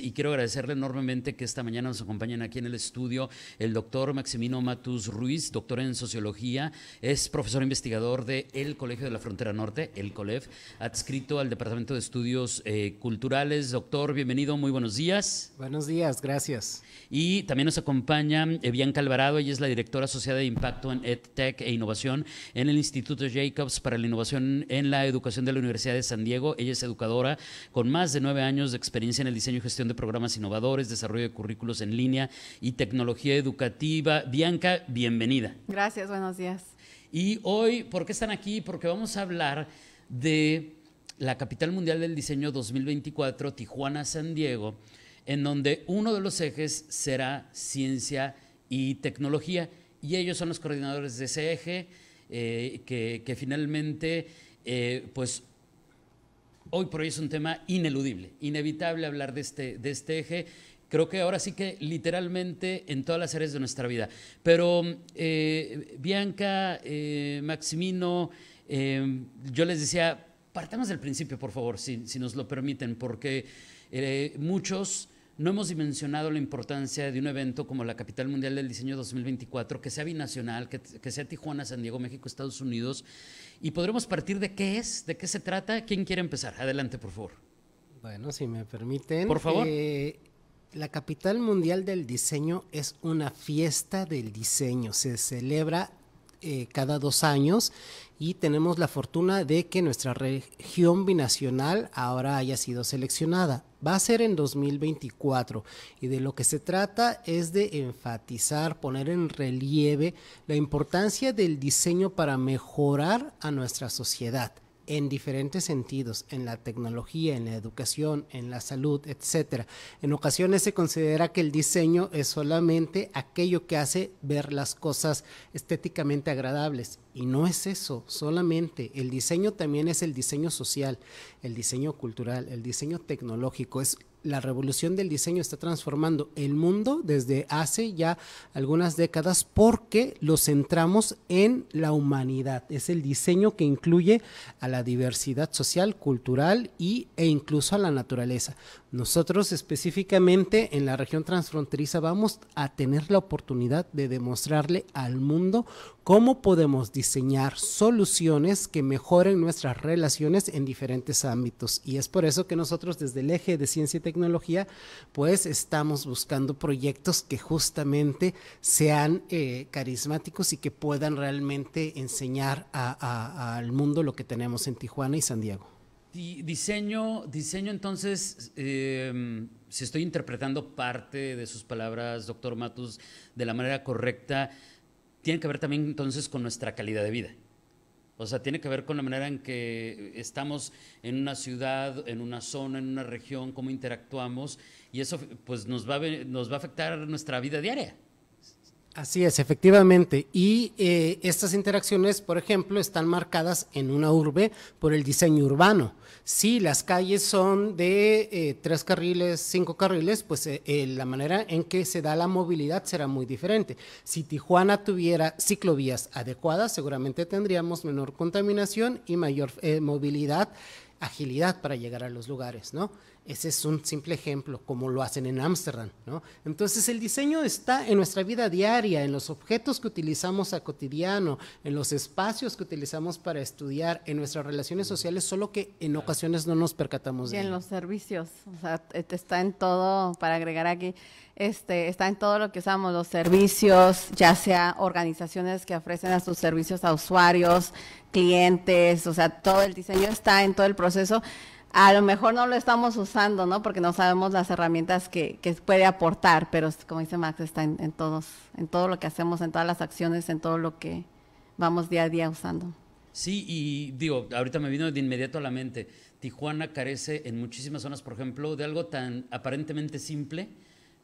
Y quiero agradecerle enormemente que esta mañana nos acompañen aquí en el estudio el doctor Maximino Matus Ruiz, doctor en sociología, es profesor investigador de el Colegio de la Frontera Norte, el COLEF, adscrito al Departamento de Estudios eh, Culturales. Doctor, bienvenido, muy buenos días. Buenos días, gracias. Y también nos acompaña Evian eh, Calvarado, ella es la directora asociada de impacto en EdTech e innovación en el Instituto Jacobs para la Innovación en la Educación de la Universidad de San Diego. Ella es educadora con más de nueve años de experiencia en el diseño y gestión de programas innovadores, desarrollo de currículos en línea y tecnología educativa. Bianca, bienvenida. Gracias, buenos días. Y hoy, ¿por qué están aquí? Porque vamos a hablar de la capital mundial del diseño 2024, Tijuana, San Diego, en donde uno de los ejes será ciencia y tecnología. Y ellos son los coordinadores de ese eje, eh, que, finalmente, eh, pues hoy por hoy es un tema ineludible, inevitable hablar este, de este, eje. Creo que ahora sí que literalmente en todas las áreas de nuestra vida. Pero eh, Bianca, eh, Maximino, eh, yo les decía, partamos del principio, por favor, si nos lo permiten, porque muchos no hemos dimensionado la importancia de un evento como la Capital Mundial del Diseño 2024, que sea binacional, que, sea Tijuana, San Diego, México, Estados Unidos, y podremos partir de qué es, de qué se trata. ¿Quién quiere empezar? Adelante, por favor. Bueno, si me permiten. Por favor. Eh, la Capital Mundial del Diseño es una fiesta del diseño. Se celebra eh, cada dos años y tenemos la fortuna de que nuestra región binacional ahora haya sido seleccionada. Va a ser en 2024 y de lo que se trata es de enfatizar, poner en relieve la importancia del diseño para mejorar a nuestra sociedad en diferentes sentidos, en la tecnología, en la educación, en la salud, etc. En ocasiones se considera que el diseño es solamente aquello que hace ver las cosas estéticamente agradables. Y no es eso solamente. El diseño también es el diseño social, el diseño cultural, el diseño tecnológico. Es la revolución del diseño está transformando el mundo desde hace ya algunas décadas porque lo centramos en la humanidad. Es el diseño que incluye a la diversidad social, cultural e incluso a la naturaleza. Nosotros específicamente en la región transfronteriza vamos a tener la oportunidad de demostrarle al mundo cómo podemos diseñar soluciones que mejoren nuestras relaciones en diferentes ámbitos. Y es por eso que nosotros desde el eje de ciencia y tecnología, pues estamos buscando proyectos que justamente sean eh, carismáticos y que puedan realmente enseñar al mundo lo que tenemos en Tijuana y San Diego diseño, diseño entonces, em, si estoy interpretando parte de sus palabras, doctor Matus, de la manera correcta, tiene que ver también entonces con nuestra calidad de vida. O sea, tiene que ver con la manera en que estamos en una ciudad, en una zona, en una región, cómo interactuamos, y eso pues nos va nos va a afectar nuestra vida diaria. Así es, efectivamente. Y eh, estas interacciones, por ejemplo, están marcadas en una urbe por el diseño urbano. Si las calles son de eh, tres carriles, cinco carriles, pues eh, la manera en que se da la movilidad será muy diferente. Si Tijuana tuviera ciclovías adecuadas, seguramente tendríamos menor contaminación y mayor movilidad, agilidad para llegar a los lugares, ¿no? Ese es un simple ejemplo, como lo hacen en Ámsterdam. ¿no? Entonces el diseño está en nuestra vida diaria, en los objetos que utilizamos a cotidiano, en los espacios que utilizamos para estudiar, en nuestras relaciones sociales, solo que en ocasiones no nos percatamos de y en los servicios, o sea, está en todo, para agregar aquí, este, está en todo lo que usamos, los servicios, ya sea organizaciones que ofrecen a sus servicios a usuarios, clientes, o sea, todo el diseño está en todo el proceso a lo mejor no lo estamos usando, ¿no? Porque no sabemos las herramientas que, que puede aportar, pero como dice Max, está en, en, todos, en todo lo que hacemos, en todas las acciones, en todo lo que vamos día a día usando. Sí, y digo, ahorita me vino de inmediato a la mente, Tijuana carece en muchísimas zonas, por ejemplo, de algo tan aparentemente simple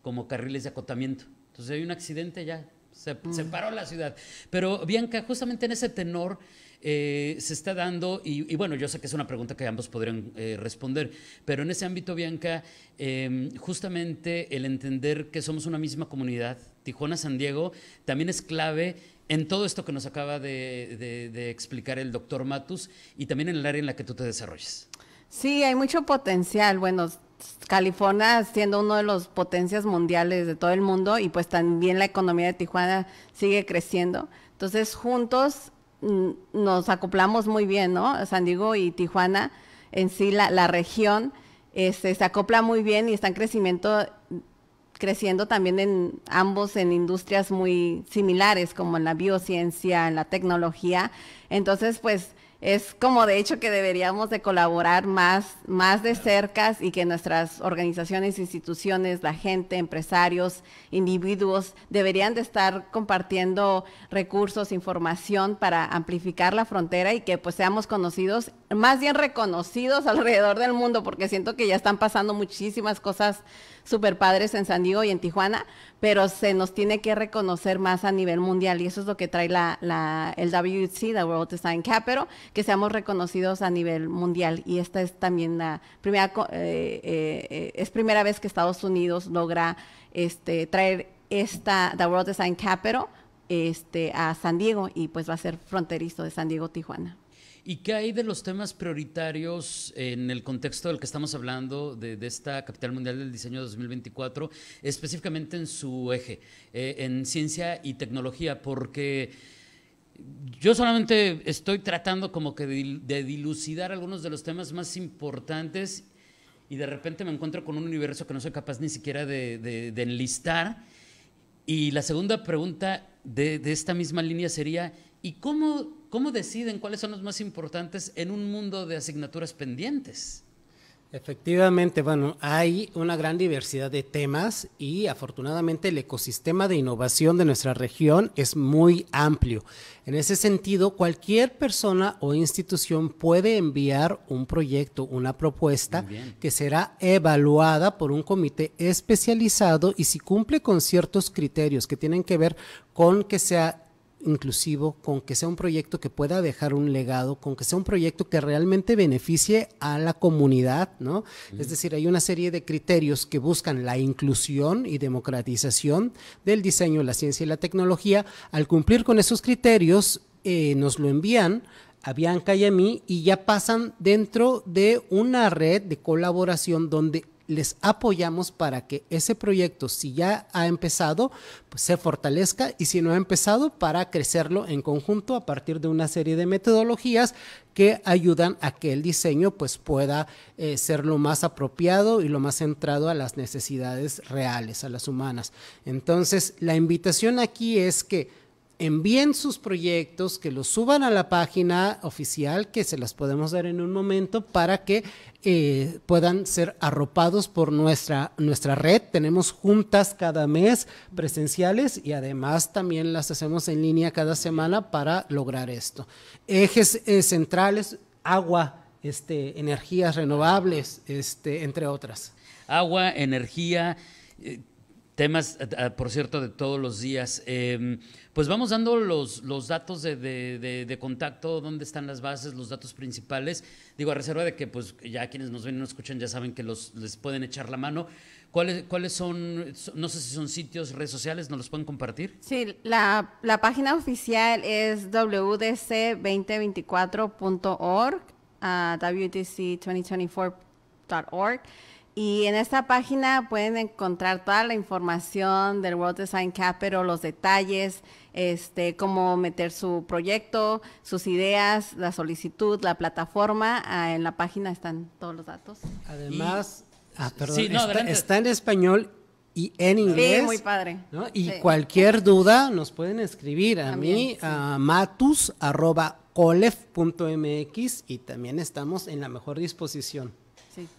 como carriles de acotamiento. Entonces hay un accidente ya, se mm. separó la ciudad. Pero Bianca, justamente en ese tenor eh, se está dando, y, bueno, yo sé que es una pregunta que ambos podrían eh, responder, pero en ese ámbito, Bianca, em, justamente el entender que somos una misma comunidad, Tijuana-San Diego, también es clave en todo esto que nos acaba de, de explicar el doctor Matus y también en el área en la que tú te desarrollas. Sí, hay mucho potencial. Bueno, California siendo uno de los potencias mundiales de todo el mundo y pues también la economía de Tijuana sigue creciendo. Entonces juntos mm, nos acoplamos muy bien, ¿no? San Diego y Tijuana en sí, la, la región, este, se acopla muy bien y están crecimiento, creciendo también en ambos en industrias muy similares, como en la biociencia, en la tecnología. Entonces, pues es como de hecho que deberíamos de colaborar más, más de cerca y que nuestras organizaciones, instituciones, la gente, empresarios, individuos, deberían de estar compartiendo recursos, información para amplificar la frontera y que pues seamos conocidos, más bien reconocidos alrededor del mundo, porque siento que ya están pasando muchísimas cosas super padres en San Diego y en Tijuana, pero se nos tiene que reconocer más a nivel mundial y eso es lo que trae la, la el WC, la World Design Capital que seamos reconocidos a nivel mundial. Y esta es también la primera, eh, eh, eh, es primera vez que Estados Unidos logra este, traer esta, The World Design Capital, este, a San Diego y pues va a ser fronterizo de San Diego, Tijuana. ¿Y qué hay de los temas prioritarios en el contexto del que estamos hablando, de, esta Capital Mundial del Diseño 2024, específicamente en su eje, en ciencia y tecnología? Porque yo solamente estoy tratando como que de dilucidar algunos de los temas más importantes y de repente me encuentro con un universo que no soy capaz ni siquiera de, enlistar. Y la segunda pregunta de, esta misma línea sería, ¿y cómo deciden cuáles son los más importantes en un mundo de asignaturas pendientes? Efectivamente, bueno, hay una gran diversidad de temas y afortunadamente el ecosistema de innovación de nuestra región es muy amplio. En ese sentido, cualquier persona o institución puede enviar un proyecto, una propuesta que será evaluada por un comité especializado y si cumple con ciertos criterios que tienen que ver con que sea inclusivo, con que sea un proyecto que pueda dejar un legado, con que sea un proyecto que realmente beneficie a la comunidad, ¿no? Es decir, hay una serie de criterios que buscan la inclusión y democratización del diseño, la ciencia y la tecnología. Al cumplir con esos criterios, eh, nos lo envían a Bianca y a mí y ya pasan dentro de una red de colaboración donde les apoyamos para que ese proyecto, si ya ha empezado, pues se fortalezca y si no ha empezado, para crecerlo en conjunto a partir de una serie de metodologías que ayudan a que el diseño pues pueda eh, ser lo más apropiado y lo más centrado a las necesidades reales, a las humanas. Entonces, la invitación aquí es que envíen sus proyectos, que los suban a la página oficial, que se las podemos dar en un momento para que eh, puedan ser arropados por nuestra, nuestra red. Tenemos juntas cada mes presenciales y además también las hacemos en línea cada semana para lograr esto. Ejes eh, centrales, agua, este, energías renovables, este, entre otras. Agua, energía. Eh, temas, eh, eh, por cierto, de todos los días. Em, pues vamos dando los, los datos de, contacto, dónde están las bases, los datos principales. Digo, a reserva de que pues ya quienes nos ven y nos escuchan ya saben que los, les pueden echar la mano. ¿Cuáles, ¿Cuáles son, no sé si son sitios, redes sociales, nos los pueden compartir? Sí, la, página oficial es wdc2024.org, ah, wdc2024.org. Y en esta página pueden encontrar toda la información del World Design pero los detalles, este, cómo meter su proyecto, sus ideas, la solicitud, la plataforma. Ah, en la página están todos los datos. Además, ah, está, en español y en inglés. Sí, muy padre. Y cualquier duda nos pueden escribir a mí, a matus.colef.mx y también estamos en la mejor disposición.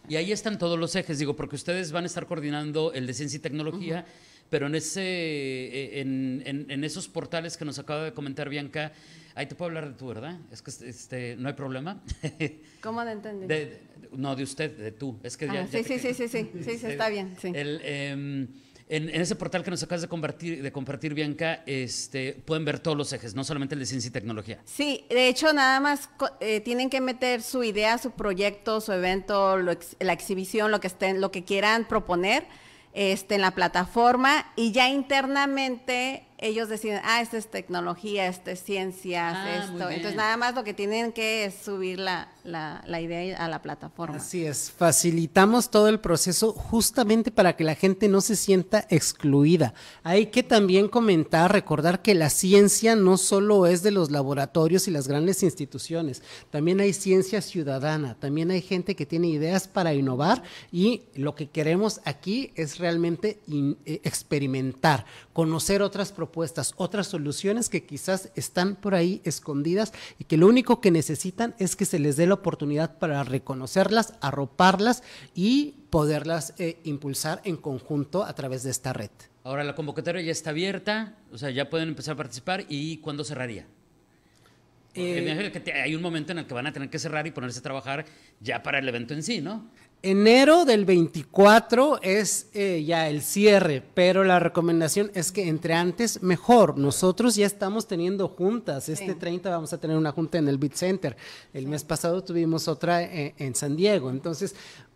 Y ahí están todos los ejes, digo, porque ustedes van a estar coordinando el de ciencia y tecnología, pero en, ese, eh, en, esos portales que nos acaba de comentar Bianca, ahí te puedo hablar de tú, ¿verdad? Es que este, no hay problema. ¿Cómo De, no, de usted, de tú. Es que ah, sí, sí, sí, sí, sí, está bien. Em, en, ese portal que nos acabas de, compartir, de compartir, Bianca, este, pueden ver todos los ejes, no solamente el de ciencia y tecnología. Sí, de hecho, nada más eh, tienen que meter su idea, su proyecto, su evento, la exhibición, lo que, estén, lo que quieran proponer este, en la plataforma y ya internamente ellos deciden, ah, esta es tecnología, esto es ciencia, ah, esto. Entonces, nada más lo que tienen que es subir la, la, idea a la plataforma. Así es, facilitamos todo el proceso justamente para que la gente no se sienta excluida. Hay que también comentar, recordar que la ciencia no solo es de los laboratorios y las grandes instituciones, también hay ciencia ciudadana, también hay gente que tiene ideas para innovar y lo que queremos aquí es realmente eh, experimentar, conocer otras propuestas, otras soluciones que quizás están por ahí escondidas y que lo único que necesitan es que se les dé la oportunidad para reconocerlas, arroparlas y poderlas eh, impulsar en conjunto a través de esta red. Ahora la convocatoria ya está abierta, o sea, ya pueden empezar a participar y ¿cuándo cerraría? Eh, que hay un momento en el que van a tener que cerrar y ponerse a trabajar ya para el evento en sí, ¿no? Enero del 24 es eh, ya el cierre, pero la recomendación es que entre antes mejor. Nosotros ya estamos teniendo juntas. Este 30 vamos a tener una junta en el Bit Center. El mes pasado tuvimos otra eh, en, San Diego. Entonces,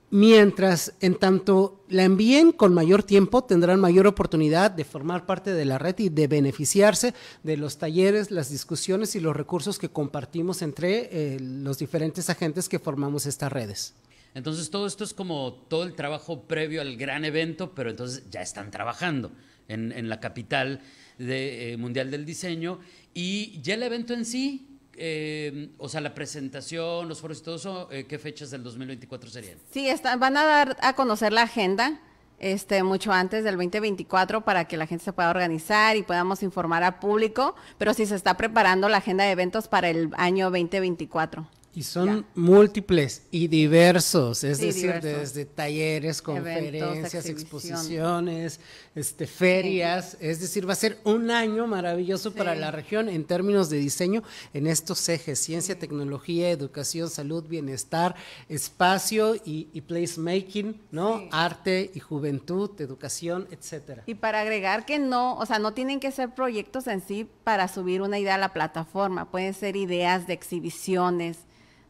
mientras en tanto la envíen con mayor tiempo, tendrán mayor oportunidad de formar parte de la red y de beneficiarse de los talleres, las discusiones y los recursos que compartimos entre eh, los diferentes agentes que formamos estas redes. Entonces todo esto es como todo el trabajo previo al gran evento, pero entonces ya están trabajando en, la capital de, eh, mundial del diseño y ya el evento en sí, eh, o sea, la presentación, los foros y todo eso, eh, ¿qué fechas del 2024 serían? Sí, van a dar a conocer la agenda. Este, mucho antes del 2024 para que la gente se pueda organizar y podamos informar al público, pero sí se está preparando la agenda de eventos para el año 2024. Y son múltiples y diversos, es decir, desde talleres, conferencias, exposiciones, este, ferias, es decir, va a ser un año maravilloso para la región en términos de diseño en estos ejes, ciencia, tecnología, educación, salud, bienestar, espacio y, y placemaking, ¿no? Arte y juventud, educación, etcétera. Y para agregar que no, o sea, no tienen que ser proyectos en sí para subir una idea a la plataforma, pueden ser ideas de exhibiciones,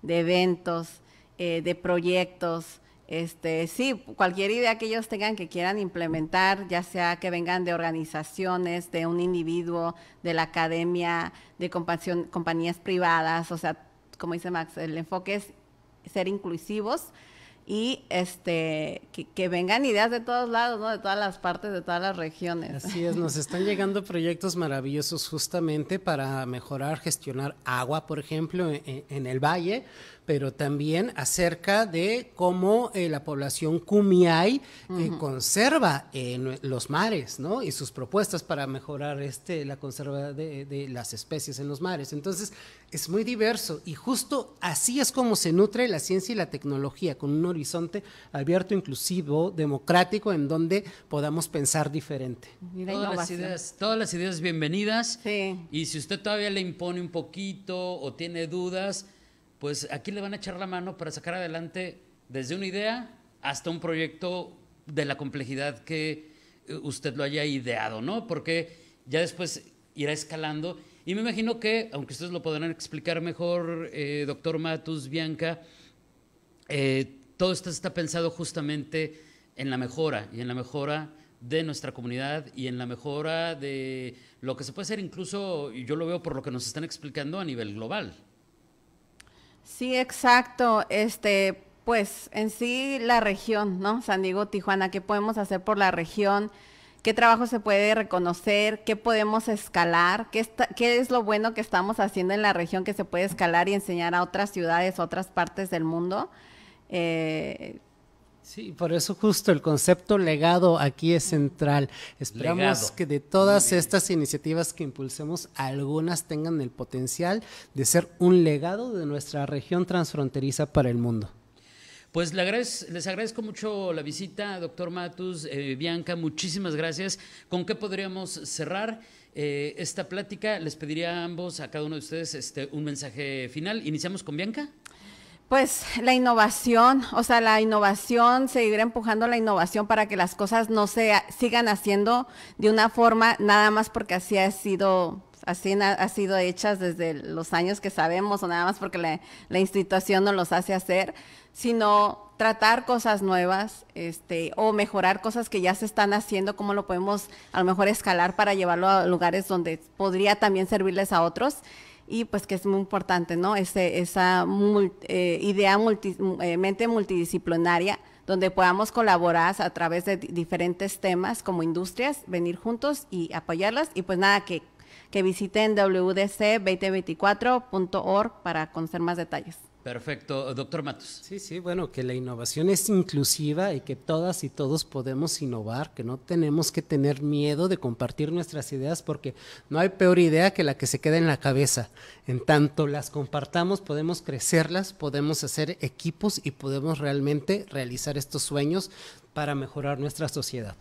de eventos, eh, de proyectos. Este, sí, cualquier idea que ellos tengan que quieran implementar, ya sea que vengan de organizaciones, de un individuo, de la academia, de compañías privadas, o sea, como dice Max, el enfoque es ser inclusivos, y este que, vengan ideas de todos lados, ¿no? De todas las partes, de todas las regiones. Así es, nos están llegando proyectos maravillosos justamente para mejorar, gestionar agua, por ejemplo, e, e, en el valle, pero también acerca de cómo eh, la población Kumiai eh, conserva eh, los mares, ¿no? Y sus propuestas para mejorar este, la conserva de, las especies en los mares. Entonces, es muy diverso y justo así es como se nutre la ciencia y la tecnología, con un horizonte abierto, inclusivo, democrático, en donde podamos pensar diferente. todas, las ideas, todas las ideas bienvenidas. Y si usted todavía le impone un poquito o tiene dudas, pues aquí le van a echar la mano para sacar adelante desde una idea hasta un proyecto de la complejidad que eh, usted lo haya ideado, ¿no? Porque ya después irá escalando. Y me imagino que, aunque ustedes lo podrán explicar mejor, eh, doctor Matus, Bianca, eh, todo esto está pensado justamente en la mejora y en la mejora de nuestra comunidad y en la mejora de lo que se puede hacer incluso, yo lo veo por lo que nos están explicando a nivel global. Sí, exacto. Este, pues en sí la región, ¿no? San Diego, Tijuana, ¿qué podemos hacer por la región? ¿Qué trabajo se puede reconocer? ¿Qué podemos escalar? ¿Qué, ¿Qué, es lo bueno que estamos haciendo en la región que se puede escalar y enseñar a otras ciudades, otras partes del mundo? Eh, Sí, por eso justo el concepto legado aquí es central. Esperamos que de todas estas iniciativas que impulsemos, algunas tengan el potencial de ser un legado de nuestra región transfronteriza para el mundo. Pues les agradezco, mucho la visita, doctor Matus, eh, Bianca, muchísimas gracias. ¿Con qué podríamos cerrar eh, esta plática? Les pediría a ambos, a cada uno de ustedes, este, un mensaje final. Iniciamos con Bianca pues la innovación, o sea, la innovación, seguir empujando la innovación para que las cosas no se sigan haciendo de una forma nada más porque así ha sido así ha sido hechas desde los años que sabemos o nada más porque la, la institución nos los hace hacer, sino tratar cosas nuevas este, o mejorar cosas que ya se están haciendo, cómo lo podemos a lo mejor escalar para llevarlo a lugares donde podría también servirles a otros y pues que es muy importante, ¿no? esa eh, idea eh, mente multidisciplinaria donde podamos colaborar a través de diferentes temas como industrias, venir juntos y apoyarlas. Y pues nada, que, que visiten wdc2024.org para conocer más detalles. Perfecto, doctor Matos. Sí, sí, bueno, que la innovación es inclusiva y que todas y todos podemos innovar, que no tenemos que tener miedo de compartir nuestras ideas porque no hay peor idea que la que se queda en la cabeza. En tanto las compartamos, podemos crecerlas, podemos hacer equipos y podemos realmente realizar estos sueños para mejorar nuestra sociedad.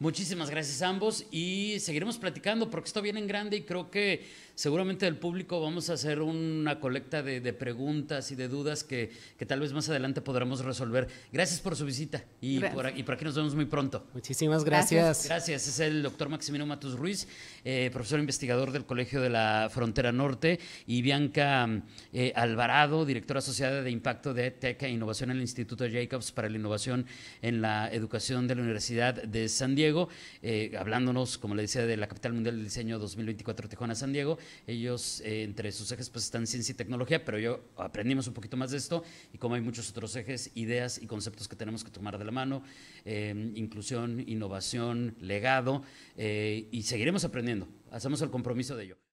Muchísimas gracias a ambos y seguiremos platicando porque esto viene en grande y creo que seguramente el público vamos a hacer una colecta de, preguntas y de dudas que, tal vez más adelante podremos resolver. Gracias por su visita y por, aquí, por, aquí nos vemos muy pronto. Muchísimas gracias. Gracias, es el doctor Maximino Matus Ruiz, eh, profesor investigador del Colegio de la Frontera Norte y Bianca eh, Alvarado, directora asociada de Impacto de Teca e Innovación en el Instituto Jacobs para la Innovación en la Educación de la Universidad de San Diego. Diego, eh, hablándonos, como le decía, de la capital mundial del diseño 2024 Tijuana San Diego. Ellos, eh, entre sus ejes, pues están ciencia y tecnología, pero yo aprendimos un poquito más de esto y como hay muchos otros ejes, ideas y conceptos que tenemos que tomar de la mano, em, inclusión, innovación, legado, eh, y seguiremos aprendiendo. Hacemos el compromiso de ello.